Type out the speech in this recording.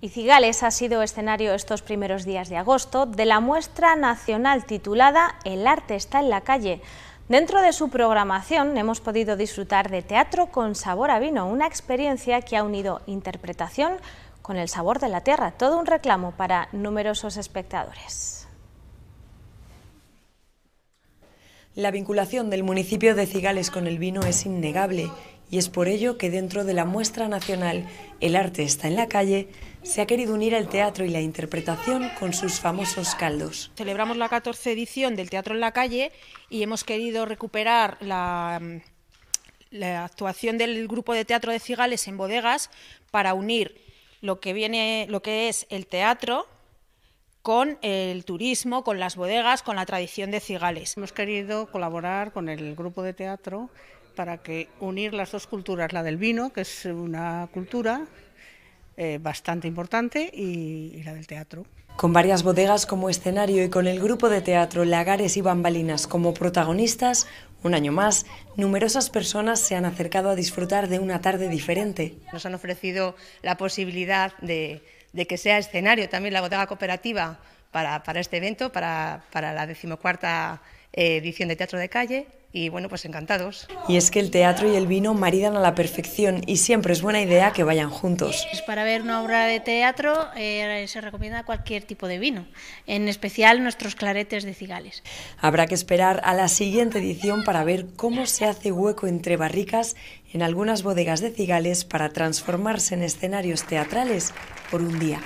Y Cigales ha sido escenario estos primeros días de agosto de la muestra nacional titulada El arte está en la calle. Dentro de su programación hemos podido disfrutar de teatro con sabor a vino, una experiencia que ha unido interpretación con el sabor de la tierra, todo un reclamo para numerosos espectadores. La vinculación del municipio de Cigales con el vino es innegable y es por ello que dentro de la muestra nacional El arte está en la calle se ha querido unir el teatro y la interpretación con sus famosos caldos. Celebramos la 14 edición del Teatro en la Calle y hemos querido recuperar la, mm, la actuación del grupo de teatro de Cigales en bodegas para unir lo que, viene, lo que es el teatro con el turismo, con las bodegas, con la tradición de Cigales. Hemos querido colaborar con el grupo de teatro para que unir las dos culturas, la del vino, que es una cultura eh, bastante importante y, la del teatro. Con varias bodegas como escenario y con el grupo de teatro Lagares y Bambalinas como protagonistas, un año más, numerosas personas se han acercado a disfrutar de una tarde diferente. Nos han ofrecido la posibilidad de que sea escenario también la bodega cooperativa para, para este evento, para, para la decimocuarta eh, edición de Teatro de Calle y bueno, pues encantados. Y es que el teatro y el vino maridan a la perfección y siempre es buena idea que vayan juntos. Para ver una obra de teatro eh, se recomienda cualquier tipo de vino, en especial nuestros claretes de cigales. Habrá que esperar a la siguiente edición para ver cómo se hace hueco entre barricas en algunas bodegas de cigales para transformarse en escenarios teatrales por un día.